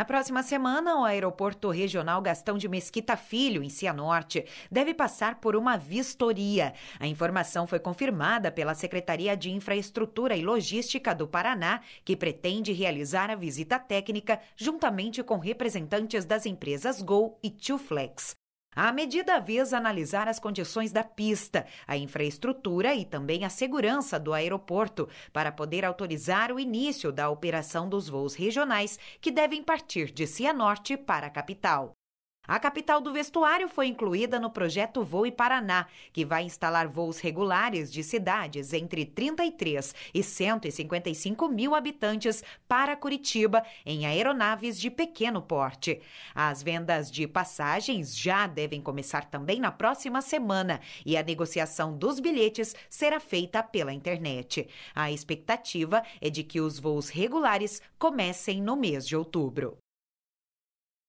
Na próxima semana, o aeroporto regional Gastão de Mesquita Filho, em Cianorte, deve passar por uma vistoria. A informação foi confirmada pela Secretaria de Infraestrutura e Logística do Paraná, que pretende realizar a visita técnica juntamente com representantes das empresas Gol e Tuflex. A medida visa analisar as condições da pista, a infraestrutura e também a segurança do aeroporto para poder autorizar o início da operação dos voos regionais que devem partir de Cianorte para a capital. A capital do vestuário foi incluída no projeto Voe Paraná, que vai instalar voos regulares de cidades entre 33 e 155 mil habitantes para Curitiba em aeronaves de pequeno porte. As vendas de passagens já devem começar também na próxima semana e a negociação dos bilhetes será feita pela internet. A expectativa é de que os voos regulares comecem no mês de outubro.